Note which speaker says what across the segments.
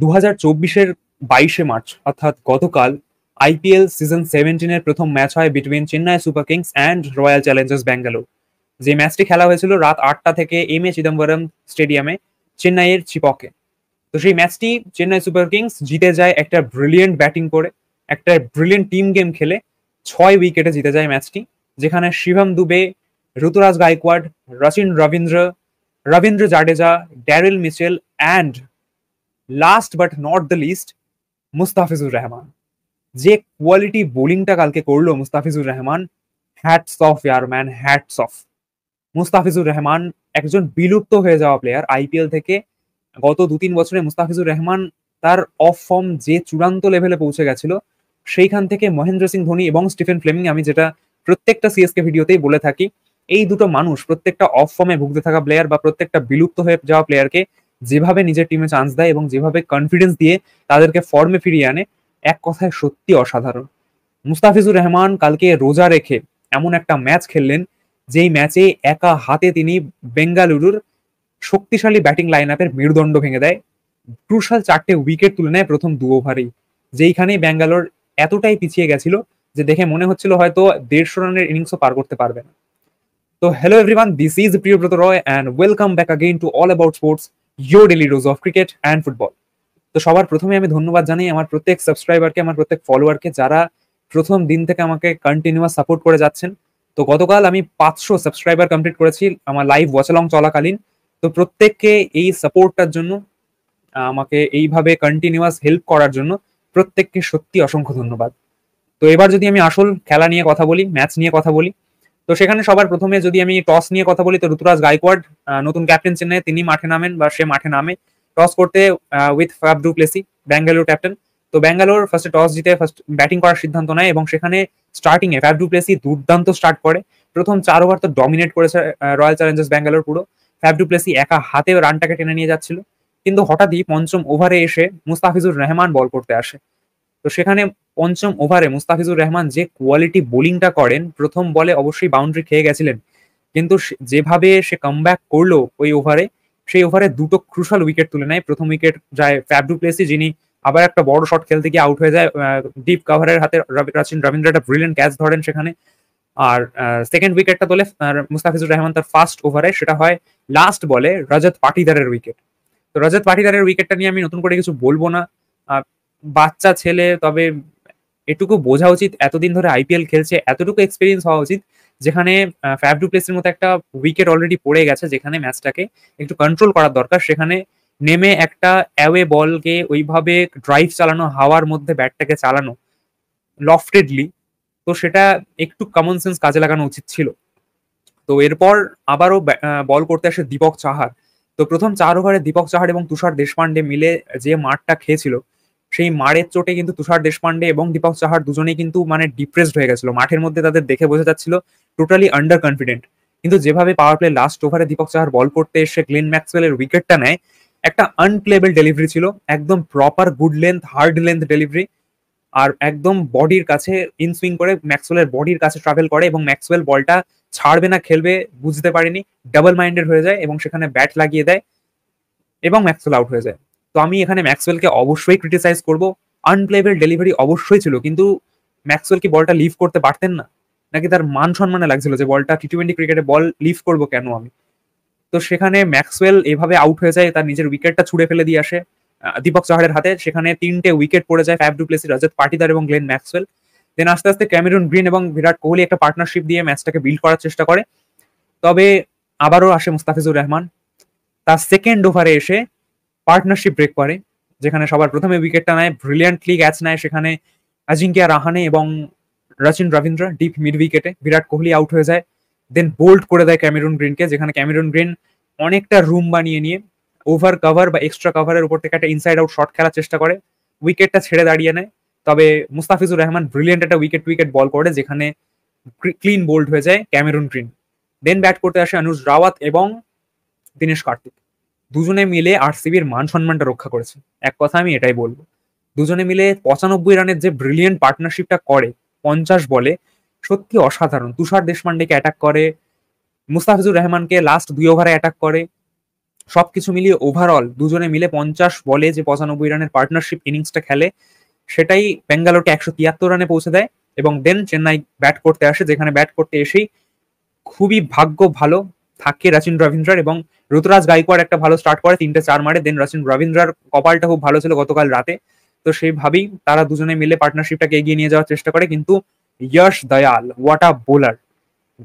Speaker 1: দু হাজার চব্বিশের বাইশে মার্চ অর্থাৎ গতকাল আইপিএল সিজন সেভেন্টিনের প্রথম ম্যাচ হয় between Chennai Super Kings and Royal Challengers Bangalore যে ম্যাচটি খেলা হয়েছিল রাত আটটা থেকে এম এ চিদম্বরম স্টেডিয়ামে চেন্নাইয়ের চিপকে তো সেই ম্যাচটি চেন্নাই সুপার কিংস জিতে যায় একটা ব্রিলিয়েন্ট ব্যাটিং করে একটা ব্রিলিয়েন্ট টিম গেম খেলে ছয় উইকেটে জিতে যায় ম্যাচটি যেখানে Shivam Dube Ruturaj Gaikwad Rachin Ravindra Ravindra Jadeja Daryl Mitchell and last but not the least Mustafizur Rahman যে কোয়ালিটি বোলিংটা কালকে করলো মুস্তাফিজুর রহমান হ্যাটস অফ ইয়ার man hats off Mustafizur Rahman একজন বিলুপ্ত হয়ে যাওয়া প্লেয়ার আইপিএল থেকে গত দু তিন বছরে মুস্তাফিজুর রহমান তার অফ ফর্ম যে চূড়ান্ত লেভেলে পৌঁছে গেছিল সেইখান থেকে মহেন্দ্র সিং ধোনি এবং স্টিফেন ফ্লেমিং আমি যেটা প্রত্যেকটা সিএসকে ভিডিওতেই বলে থাকি এই দুটো মানুষ প্রত্যেকটা অফ ফর্মে ভুগতে থাকা প্লেয়ার বা প্রত্যেকটা বিলুপ্ত হয়ে যাওয়া প্লেয়ারকে যেভাবে নিজের টিমে চান্স দেয় এবং যেভাবে কনফিডেন্স দিয়ে তাদেরকে ফর্মে ফিরিয়ে আনে এক কথায় সত্যি অসাধারণ মুস্তাফিজুর রহমান কালকে রোজা রেখে এমন একটা ম্যাচ খেললেন যেই ম্যাচে একা হাতে তিনি বেঙ্গালুরুর শক্তিশালী ব্যাটিং লাইন আপের মেরুদণ্ড ভেঙে দেয় ক্রুশাল চারটে উইকেট তুলে নেয় প্রথম দু ওভারেই যেইখানেই ব্যাঙ্গালোর এতটাই পিছিয়ে গেছিল যে দেখে মনে হচ্ছিল হয়তো দেড়শো রানের ইনিংসও পার করতে পারবে না তো hello everyone this is Priyabrata Roy and welcome back again to All About Sports your daily dose of cricket and football তো সবার প্রথমে আমি ধন্যবাদ জানাই আমার প্রত্যেক সাবস্ক্রাইবারকে আমার প্রত্যেক ফলোয়ারকে যারা প্রথম দিন থেকে আমাকে কন্টিনিউয়াস সাপোর্ট করে যাচ্ছেন তো গতকাল আমি পাঁচশো সাবস্ক্রাইবার কমপ্লিট করেছি আমার লাইভ ওয়াচালং চলাকালীন তো প্রত্যেককে এই সাপোর্টটার জন্য আমাকে এইভাবে কন্টিনিউয়াস হেল্প করার জন্য প্রত্যেককে সত্যি অসংখ্য ধন্যবাদ তো এবার যদি আমি আসল খেলা নিয়ে কথা বলি ম্যাচ নিয়ে কথা বলি তো সেখানে সবার প্রথমে যদি আমি টস নিয়ে কথা বলি তো ঋতুরাজ গাইকোয়াড নতুন ক্যাপ্টেন চেন্নাই তিনি মাঠে নামেন বা সে মাঠে নামে টস করতে with Faf du Plessis Bangalore captain তো ব্যাঙ্গালোর ফার্স্টে টস জিতে ফার্স্ট ব্যাটিং করার সিদ্ধান্ত নেয় এবং সেখানে স্টার্টিং এ ফ্যাব ডু প্লেসি দুর্দান্ত স্টার্ট করে প্রথম চার ওভার তো ডমিনেট করেছে রয়্যাল চ্যালেঞ্জার্স ব্যাঙ্গালোর পুরো ফ্যাব ডু প্লেসি একা হাতে রানটাকে টেনে নিয়ে যাচ্ছিল কিন্তু হঠাৎই পঞ্চম ওভারে এসে মুস্তাফিজুর রহমান বল করতে আসে তো সেখানে পঞ্চম ওভারে মুস্তাফিজুর রহমান যে কোয়ালিটি বোলিংটা করেন প্রথম বলে অবশ্যই বাউন্ডারি খেয়ে গেছিলেন কিন্তু যেভাবে সে ব্যাক করলো ওই ওভারে সেই ওভারে দুটো ক্রুশাল উইকেট তুলে নেয় প্রথম উইকেট যায় ফ্যাবডু প্লেসি যিনি আবার একটা বড় শট খেলতে গিয়ে আউট হয়ে যায় ডিপ কাভারের হাতে রাচিন রবীন্দ্র একটা ব্রিলিয়ান ক্যাচ ধরেন সেখানে আর সেকেন্ড উইকেটটা তোলে মুস্তাফিজুর রহমান তার ফার্স্ট ওভারে সেটা হয় লাস্ট বলে রজত পাটিদারের উইকেট তো রজত পাটিদারের উইকেটটা নিয়ে আমি নতুন করে কিছু বলবো না বাচ্চা ছেলে তবে এটুকু বোঝা উচিত এতদিন ধরে আইপিএল খেলছে এতটুকু এক্সপিরিয়েন্স হওয়া উচিত যেখানে ফ্যাব টু প্লেসের মতো একটা উইকেট অলরেডি পড়ে গেছে যেখানে ম্যাচটাকে একটু কন্ট্রোল করার দরকার সেখানে নেমে একটা অ্যাওয়ে বলকে ওইভাবে ড্রাইভ চালানো হাওয়ার মধ্যে ব্যাটটাকে চালানো লফটেডলি তো সেটা একটু কমন সেন্স কাজে লাগানো উচিত ছিল তো এরপর আবারও বল করতে আসে দীপক চাহার তো প্রথম চার ওভারে দীপক চাহার এবং তুষার দেশপান্ডে মিলে যে মাঠটা খেয়েছিল সেই মারের চোটে কিন্তু তুষার দেশপান্ডে এবং দীপক চাহার দুজনেই কিন্তু মানে ডিপ্রেসড হয়ে গেছিল মাঠের মধ্যে তাদের দেখে বোঝা যাচ্ছিল টোটালি আন্ডার কনফিডেন্ট কিন্তু যেভাবে পাওয়ার প্লে লাস্ট ওভারে দীপক চাহার বল করতে এসে গ্লেন ম্যাক্সওয়েলের উইকেটটা নেয় একটা আনপ্লেবল ডেলিভারি ছিল একদম proper good length hard length delivery আর একদম বডির কাছে ইন সুইং করে ম্যাক্সওয়েলের বডির কাছে ট্রাভেল করে এবং ম্যাক্সওয়েল বলটা ছাড়বে না খেলবে বুঝতে পারেনি ডাবল মাইন্ডেড হয়ে যায় এবং সেখানে ব্যাট লাগিয়ে দেয় এবং ম্যাক্সওয়েল আউট হয়ে যায় তো আমি এখানে ম্যাক্সওয়েলকে অবশ্যই ক্রিটিসাইজ করবো আনপ্লেবেল ডেলিভারি অবশ্যই ছিল কিন্তু ম্যাক্সওয়েল কি বলটা লিভ করতে পারতেন না নাকি তার মান সম্মানে লাগছিল যে বলটা টি টোয়েন্টি ক্রিকেটে বল লিভ করবো কেন আমি তো সেখানে ম্যাক্সওয়েল এভাবে আউট হয়ে যায় তার নিজের উইকেটটা ছুড়ে ফেলে দিয়ে আসে দীপক চাহারের হাতে সেখানে তিনটে উইকেট পড়ে যায় ফ্যাব ডুপ্লেসি রজত পাটিদার এবং গ্লেন ম্যাক্সওয়েল দেন আস্তে আস্তে ক্যামেরুন গ্রিন এবং বিরাট কোহলি একটা পার্টনারশিপ দিয়ে ম্যাচটাকে বিল্ড করার চেষ্টা করে তবে আবারও আসে মুস্তাফিজুর রহমান তার সেকেন্ড ওভারে এসে পার্টনারশিপ ব্রেক করে যেখানে সবার প্রথমে উইকেটটা নেয় ব্রিলিয়ান্টলি ক্যাচ নেয় সেখানে অজিঙ্কিয়া রাহানে এবং রচিন রবীন্দ্র ডিপ মিড উইকেটে বিরাট কোহলি আউট হয়ে যায় দেন বোল্ড করে দেয় ক্যামেরুন গ্রিনকে যেখানে ক্যামেরুন গ্রিন অনেকটা রুম বানিয়ে নিয়ে ওভার কভার বা এক্সট্রা কভারের উপর থেকে একটা ইনসাইড আউট শর্ট খেলার চেষ্টা করে উইকেটটা ছেড়ে দাঁড়িয়ে নেয় তবে মুস্তাফিজুর রহমান ব্রিলিয়েন্ট একটা উইকেট উইকেট বল করে যেখানে ক্লিন বোল্ড হয়ে যায় ক্যামেরুন গ্রিন দেন ব্যাট করতে আসে অনুজ রাওয়াত এবং দিনেশ কার্তিক দুজনে মিলে আরসিবির মান সম্মানটা রক্ষা করেছে এক কথা আমি এটাই বলবো দুজনে মিলে পঁচানব্বই রানের যে ব্রিলিয়েন্ট পার্টনারশিপটা করে পঞ্চাশ বলে সত্যি অসাধারণ তুষার দেশপান্ডেকে অ্যাটাক করে মুস্তাফিজুর রহমানকে লাস্ট দুই ওভারে অ্যাটাক করে সবকিছু মিলিয়ে ওভারঅল দুজনে মিলে পঞ্চাশ বলে যে পঁচানব্বই রানের পার্টনারশিপ ইনিংসটা খেলে সেটাই বেঙ্গালোরকে একশো তিয়াত্তর রানে পৌঁছে দেয় এবং দেন চেন্নাই ব্যাট করতে আসে যেখানে ব্যাট করতে এসেই খুবই ভাগ্য ভালো থাকে রাচিন রবীন্দ্রার এবং ঋতুরাজ গাইকোয়াড় একটা ভালো স্টার্ট করে তিনটে চার মারে দেন রাসিন রবীন্দ্রার কপালটা খুব ভালো ছিল গতকাল রাতে তো সেইভাবেই তারা দুজনে মিলে পার্টনারশিপটাকে এগিয়ে নিয়ে যাওয়ার চেষ্টা করে কিন্তু ইয়শ দয়াল ওয়াটা বোলার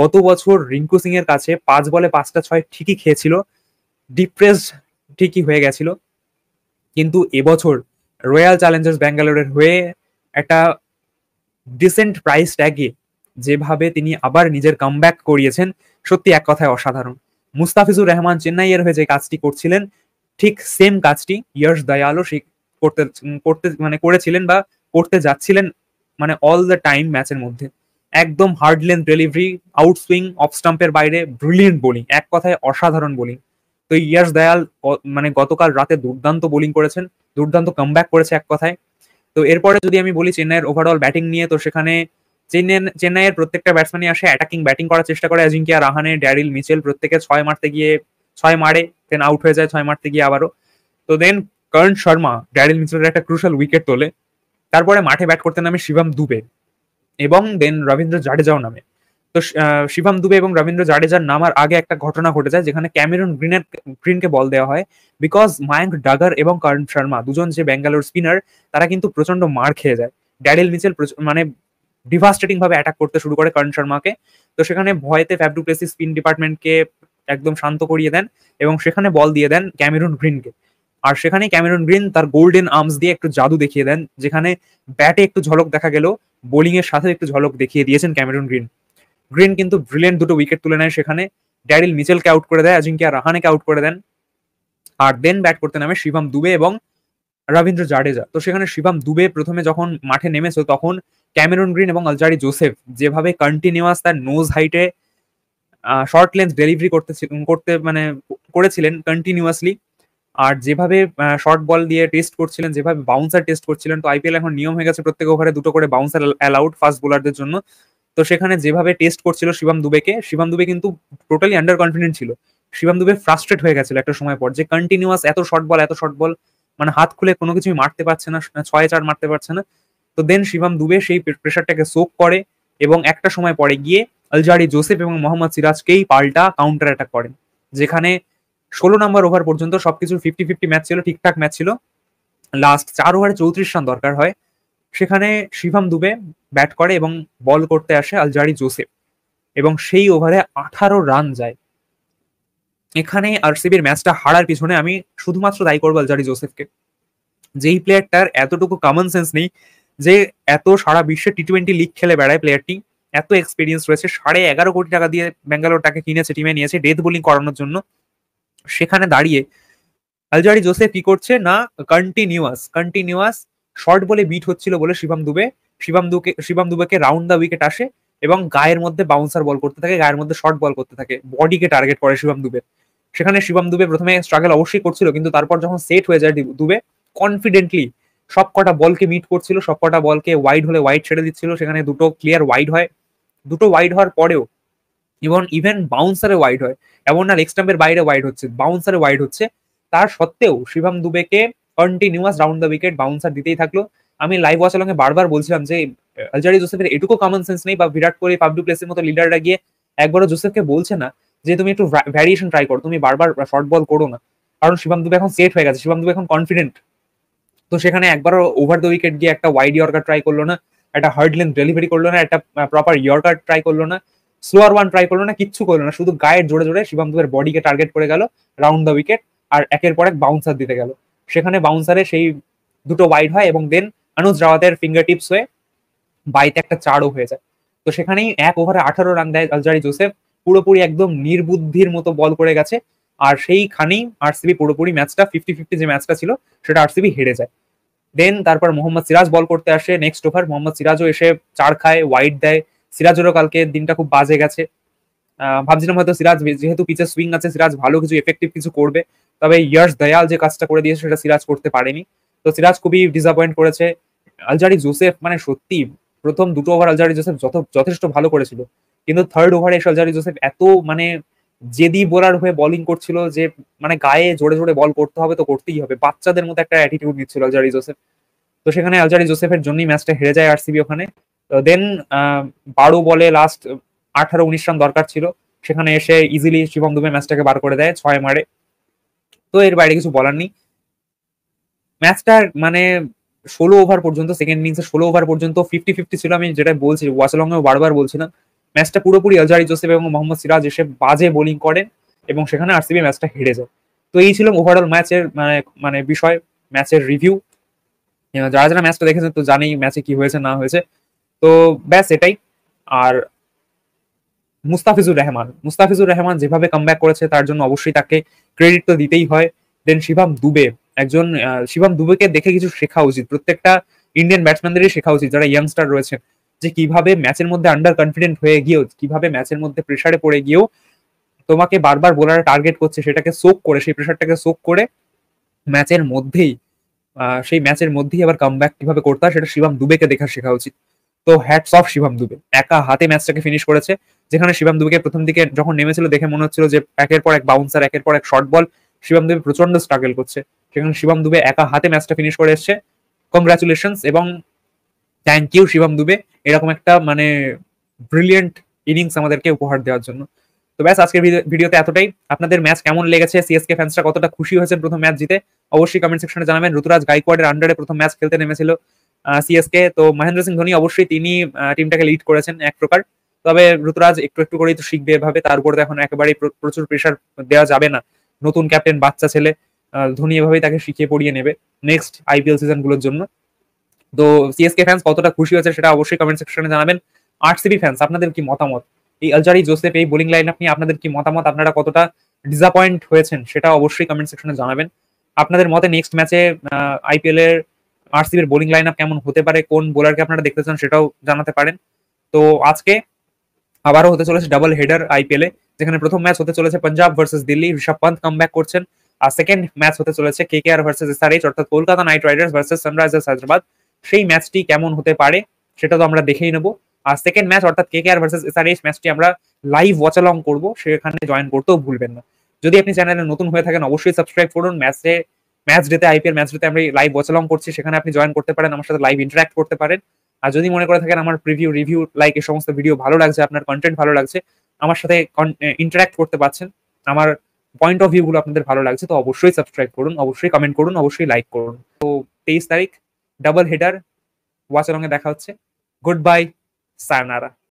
Speaker 1: গত বছর রিঙ্কু সিং এর কাছে পাঁচ বলে পাঁচটা ছয় ঠিকই খেয়েছিল ডিপ্রেসড ঠিকই হয়ে গেছিল কিন্তু এবছর রয়্যাল চ্যালেঞ্জার্স ব্যাঙ্গালোরের হয়ে একটা ডিসেন্ট প্রাইস ট্যাগে যেভাবে তিনি আবার নিজের কাম করিয়েছেন সত্যি এক কথায় অসাধারণ মুস্তাফিজুর রহমান চেন্নাইয়ের হয়ে যে কাজটি করছিলেন ঠিক সেম কাজটি ইয়াশ দয়ালও সে করতে করতে মানে করেছিলেন বা করতে যাচ্ছিলেন মানে অল দ্য টাইম ম্যাচের মধ্যে একদম hard length delivery out swing off স্টাম্পের বাইরে ব্রিলিয়েন্ট বোলিং এক কথায় অসাধারণ বোলিং তো ইয়াশ দয়াল মানে গতকাল রাতে দুর্দান্ত বোলিং করেছেন দুর্দান্ত কমব্যাক করেছে এক কথায় তো এরপরে যদি আমি বলি চেন্নাইয়ের ওভারঅল ব্যাটিং নিয়ে তো সেখানে চেন্নাইয়ের প্রত্যেকটা ব্যাটসম্যানই আসে অ্যাটাকিং ব্যাটিং করার চেষ্টা করে আর রাহানে ড্যারিল মিচেল প্রত্যেকে ছয় মারতে গিয়ে ছয় মারে দেন আউট হয়ে যায় ছয় মারতে গিয়ে আবারও তো দেন কর্ণ শর্মা ড্যারিল মিচেলের একটা ক্রুশাল উইকেট তোলে তারপরে মাঠে ব্যাট করতে নামে শিবম দুবে এবং দেন রবীন্দ্র জাডেজাও নামে তো শিবম দুবে এবং রবীন্দ্র জাডেজার নামার আগে একটা ঘটনা ঘটে যায় যেখানে ক্যামেরন গ্রিনের গ্রিনকে বল দেওয়া হয় বিকজ মায়াঙ্ক ডাগার এবং কর্ণ শর্মা দুজন যে ব্যাঙ্গালোর স্পিনার তারা কিন্তু প্রচন্ড মার খেয়ে যায় ড্যারিল মিচেল মানে ডিভাস্টেটিং ভাবে অ্যাটাক করতে শুরু করে করণ শর্মাকে তো সেখানে ভয়েতে ফ্যাব প্লেসি স্পিন ডিপার্টমেন্টকে একদম শান্ত করিয়ে দেন এবং সেখানে বল দিয়ে দেন ক্যামেরুন গ্রিনকে আর সেখানে ক্যামেরুন গ্রিন তার গোল্ডেন আর্মস দিয়ে একটু জাদু দেখিয়ে দেন যেখানে ব্যাটে একটু ঝলক দেখা গেল বোলিং এর সাথে একটু ঝলক দেখিয়ে দিয়েছেন ক্যামেরুন গ্রিন গ্রিন কিন্তু ব্রিলিয়েন্ট দুটো উইকেট তুলে নেয় সেখানে ড্যারিল মিচেলকে আউট করে দেয় অজিঙ্কিয়া রাহানেকে আউট করে দেন আর দেন ব্যাট করতে নামে শিবম দুবে এবং রবীন্দ্র জাডেজা তো সেখানে শিবম দুবে প্রথমে যখন মাঠে নেমেছে তখন ক্যামেরন গ্রিন এবং অলজারি জোসেফ যেভাবে কন্টিনিউয়াস তার নোজ হাইটে শর্ট লেন্থ ডেলিভারি করতে করতে মানে করেছিলেন কন্টিনিউয়াসলি আর যেভাবে শর্ট বল দিয়ে টেস্ট করছিলেন যেভাবে বাউন্সার টেস্ট করছিলেন তো আইপিএল এখন নিয়ম হয়ে গেছে প্রত্যেক ওভারে দুটো করে বাউন্সার অ্যালাউড ফাস্ট বোলারদের জন্য তো সেখানে যেভাবে টেস্ট করছিল শিবাম দুবেকে শিবাম দুবে কিন্তু টোটালি আন্ডার কনফিডেন্ট ছিল শিবাম দুবে ফ্রাস্ট্রেট হয়ে গেছিল একটা সময় পর যে কন্টিনিউয়াস এত শর্ট বল এত শর্ট বল মানে হাত খুলে কোনো কিছুই মারতে পারছে না ছয় চার মারতে পারছে না তো দেন শিবাম দুবে সেই প্রেশারটাকে সোক করে এবং একটা সময় পরে গিয়ে আলজারি জোসেফ এবং মোহাম্মদ সিরাজকেই পাল্টা কাউন্টার অ্যাটাক করেন যেখানে ষোলো নম্বর ওভার পর্যন্ত সবকিছু ফিফটি ফিফটি ম্যাচ ছিল ঠিকঠাক ম্যাচ ছিল লাস্ট চার ওভারে চৌত্রিশ রান দরকার হয় সেখানে শিভাম দুবে ব্যাট করে এবং বল করতে আসে আলজারি জোসেফ এবং সেই ওভারে আঠারো রান যায় এখানে আরসিবির ম্যাচটা হারার পিছনে আমি শুধুমাত্র দায়ী করবো আলজারি জোসেফকে যেই প্লেয়ারটার এতটুকু কমন সেন্স নেই যে এত সারা বিশ্বে টি টোয়েন্টি লিগ খেলে বেড়ায় প্লেয়ারটি এত এক্সপিরিয়েন্স রয়েছে সাড়ে এগারো কোটি টাকা দিয়ে ব্যাঙ্গালোরটাকে কিনেছে টিমে নিয়েছে ডেথ বোলিং করানোর জন্য সেখানে দাঁড়িয়ে আলজারি জোসেফ কি করছে না কন্টিনিউয়াস কন্টিনিউয়াস শর্ট বলে বিট হচ্ছিল বলে শিবাম দুবে শিবাম দুকে শিবাম দুবেকে রাউন্ড দ্য উইকেট আসে এবং গায়ের মধ্যে বাউন্সার বল করতে থাকে গায়ের মধ্যে শর্ট বল করতে থাকে বডিকে টার্গেট করে শিবাম দুবে সেখানে শিবাম দুবে প্রথমে স্ট্রাগল অবশ্যই করছিল কিন্তু তারপর যখন সেট হয়ে যায় দুবে কনফিডেন্টলি সবকটা বলকে মিট করছিল সবকটা বলকে ওয়াইড হলে ওয়াইড ছেড়ে দিচ্ছিল সেখানে দুটো ক্লিয়ার ওয়াইড হয় দুটো ওয়াইড হওয়ার পরেও ইভন ইভেন বাউন্সারে ওয়াইড হয় এমন না লেগ স্টাম্পের বাইরে ওয়াইড হচ্ছে বাউন্সারে ওয়াইড হচ্ছে তার সত্ত্বেও শিবম দুবেকে continuous round the wicket bouncer দিতেই থাকলো আমি লাইভ ওয়াচ ওয়াচালংয়ে বারবার বলছিলাম যে আলজারি জোসেফের এটুকু কমন সেন্স নেই বা বিরাট কোহলি পাবলিক প্লেসের মতো লিডাররা গিয়ে একবারও জোসেফকে বলছে না যে তুমি একটু ভ্যারিয়েশন ট্রাই করো তুমি বারবার শর্ট বল করো না কারণ শিবাম দুবে এখন সেট হয়ে গেছে শিবাম দুবে এখন কনফিডেন্ট তো সেখানে একবারও ওভার দ্য উইকেট গিয়ে একটা ওয়াইড ইয়র্কার ট্রাই করলো না একটা হার্ড লেন্থ ডেলিভারি করলো না একটা প্রপার ইয়র্কার ট্রাই করলো না স্লোয়ার ওয়ান ট্রাই করলো না কিচ্ছু করলো না শুধু গায়ের জোরে জোরে শিবাম দুবের বডিকে টার্গেট করে গেল রাউন্ড দ্য উইকেট আর একের পর এক বাউন্সার দিতে গেল সেখানে বাউন্সারে সেই দুটো ওয়াইড হয় এবং দেন আনুজ রাওয়াতের ফিঙ্গার টিপস হয়ে বাইতে একটা চারও হয়ে যায় তো সেখানেই এক ওভারে আঠারো রান দেয় আলজারি জোসেফ পুরোপুরি একদম নির্বুদ্ধির মতো বল করে গেছে আর সেইখানেই আরসিবি পুরোপুরি ম্যাচটা ফিফটি ফিফটি যে ম্যাচটা ছিল সেটা আরসিবি হেরে যায় দেন তারপর মোহাম্মদ সিরাজ বল করতে আসে নেক্সট ওভার মোহাম্মদ সিরাজও এসে চার খায় ওয়াইড দেয় সিরাজেরও কালকে দিনটা খুব বাজে গেছে ভাবছিলাম হয়তো সিরাজ যেহেতু পিচের সুইং আছে সিরাজ ভালো কিছু এফেক্টিভ কিছু করবে তবে ইয়ার্স দয়াল যে কাজটা করে দিয়েছে সেটা সিরাজ করতে পারেনি তো সিরাজ খুবই ডিসঅ্যাপয়েন্ট করেছে আলজারি জোসেফ মানে সত্যি প্রথম দুটো ওভার আলজারি জোসেফ যথেষ্ট ভালো করেছিল কিন্তু থার্ড ওভারে এসে আলজারি জোসেফ এত মানে জেদি বোলার হয়ে বলিং করছিল যে মানে গায়ে জোরে জোরে বল করতে হবে তো করতেই হবে বাচ্চাদের মতো একটা অ্যাটিটিউড নিচ্ছিল আলজারি জোসেফ তো সেখানে আলজারি জোসেফের জন্যই ম্যাচটা হেরে যায় আরসিবি ওখানে দেন বারো বলে লাস্ট আঠারো উনিশ রান দরকার ছিল সেখানে এসে ইজিলি শিবম দুবে ম্যাচটাকে বার করে দেয় ছয় মারে তো এর বাইরে কিছু বলার নেই ম্যাচটা মানে ষোলো ওভার পর্যন্ত সেকেন্ড ইনিংসে ষোলো ওভার পর্যন্ত ফিফটি ফিফটি ছিল আমি যেটা বলছি ওয়াসলংয়েও বারবার বলছিলাম ম্যাচটা পুরোপুরি আলজারি জোসেফ এবং মোহাম্মদ সিরাজ এসে বাজে বোলিং করেন এবং সেখানে আরসিবি ম্যাচটা হেরে যায় তো এই ছিল ওভারঅল ম্যাচের মানে মানে বিষয় ম্যাচের রিভিউ যারা যারা ম্যাচটা দেখেছেন তো জানেই ম্যাচে কি হয়েছে না হয়েছে তো ব্যাস এটাই আর মুস্তাফিজুর রহমান মুস্তাফিজুর রহমান যেভাবে কাম করেছে তার জন্য অবশ্যই তাকে ক্রেডিট তো দিতেই হয় দেন শিবাম দুবে একজন শিবাম দুবেকে দেখে কিছু শেখা উচিত প্রত্যেকটা ইন্ডিয়ান ব্যাটসম্যানদেরই শেখা উচিত যারা ইয়াংস্টার রয়েছে যে কিভাবে ম্যাচের মধ্যে আন্ডার কনফিডেন্ট হয়ে গিয়েও কিভাবে ম্যাচের মধ্যে প্রেশারে পড়ে গিয়েও তোমাকে বারবার বোলার টার্গেট করছে সেটাকে সোক করে সেই প্রেশারটাকে সোক করে ম্যাচের মধ্যেই সেই ম্যাচের মধ্যেই আবার কাম কিভাবে করতে হয় সেটা শিবাম দুবেকে দেখা শেখা উচিত তো হ্যাটস অফ শিবাম দুবে একা হাতে ম্যাচটাকে ফিনিশ করেছে যেখানে শিবাম দুবেকে প্রথম দিকে যখন নেমেছিল দেখে মনে হচ্ছিল যে একের পর এক বাউন্সার একের পর এক শর্ট বল শিবাম দুবে প্রচন্ড স্ট্রাগল করছে সেখানে শিবাম দুবে একা হাতে ম্যাচটা ফিনিশ করে এসছে কংগ্রাচুলেশনস এবং থ্যাংক ইউ শিবম দুবে এরকম একটা মানে ব্রিলিয়েন্ট ইনিংস আমাদেরকে উপহার দেওয়ার জন্য তো ব্যাস আজকের ভিডিওতে এতটাই আপনাদের ম্যাচ কেমন লেগেছে সিএসকে ফ্যান্সরা কতটা খুশি হয়েছে প্রথম ম্যাচ জিতে অবশ্যই কমেন্ট সেকশনে জানাবেন ঋতুরাজ গাইকোয়াডের আন্ডারে প্রথম ম্যাচ খেলতে নেমেছিল সিএসকে তো মহেন্দ্র সিং ধোনি অবশ্যই তিনি টিমটাকে লিড করেছেন এক প্রকার তবে ঋতুরাজ একটু একটু করেই তো শিখবে এভাবে তার উপর এখন একেবারেই প্রচুর প্রেশার দেওয়া যাবে না নতুন ক্যাপ্টেন বাচ্চা ছেলে ধোনি এভাবেই তাকে শিখিয়ে পড়িয়ে নেবে নেক্সট আইপিএল সিজনগুলোর জন্য তো সিএসকে ফ্যান্স কতটা খুশি হয়েছে সেটা অবশ্যই কমেন্ট সেকশনে জানাবেন আরসিবি ফ্যান্স আপনাদের কি মতামত এই আলজারি জোসেফ এই বোলিং লাইন আপনি আপনাদের কি মতামত আপনারা কতটা ডিসঅ্যাপয়েন্ট হয়েছেন সেটা অবশ্যই কমেন্ট সেকশনে জানাবেন আপনাদের মতে নেক্সট ম্যাচে আইপিএল এর আরসিবির বোলিং লাইন আপ কেমন হতে পারে কোন বোলারকে আপনারা দেখতে চান সেটাও জানাতে পারেন তো আজকে আবারও হতে চলেছে ডাবল হেডার এ যেখানে প্রথম ম্যাচ হতে চলেছে পাঞ্জাব ভার্সেস দিল্লি ঋষভ পান্ত কাম করছেন আর সেকেন্ড ম্যাচ হতে চলেছে কে কে আর ভার্সেস এসআরএইচ অর্থাৎ Kolkata Knight Riders versus Sunrisers Hyderabad সেই ম্যাচটি কেমন হতে পারে সেটা তো আমরা দেখেই নেব আর সেকেন্ড ম্যাচ অর্থাৎ কে আর ভার্সেস এসআরএস ম্যাচটি আমরা লাইভ ওয়াচ অ্যালং করবো সেখানে জয়েন করতেও ভুলবেন না যদি আপনি চ্যানেলে নতুন হয়ে থাকেন অবশ্যই সাবস্ক্রাইব করুন ম্যাচে ম্যাচ ডেতে আইপিএল ম্যাচ ডেতে আমরা লাইভ ওয়াচ অ্যালং করছি সেখানে আপনি জয়েন করতে পারেন আমার সাথে লাইভ ইন্টারাক্ট করতে পারেন আর যদি মনে করে থাকেন আমার প্রিভিউ রিভিউ লাইক এ সমস্ত ভিডিও ভালো লাগছে আপনার কন্টেন্ট ভালো লাগছে আমার সাথে ইন্টারাক্ট করতে পারছেন আমার পয়েন্ট অফ ভিউগুলো আপনাদের ভালো লাগছে তো অবশ্যই সাবস্ক্রাইব করুন অবশ্যই কমেন্ট করুন অবশ্যই লাইক করুন তো তেইশ তারিখ ডাবল হেডার রঙে দেখা হচ্ছে গুড বাই সায়নারা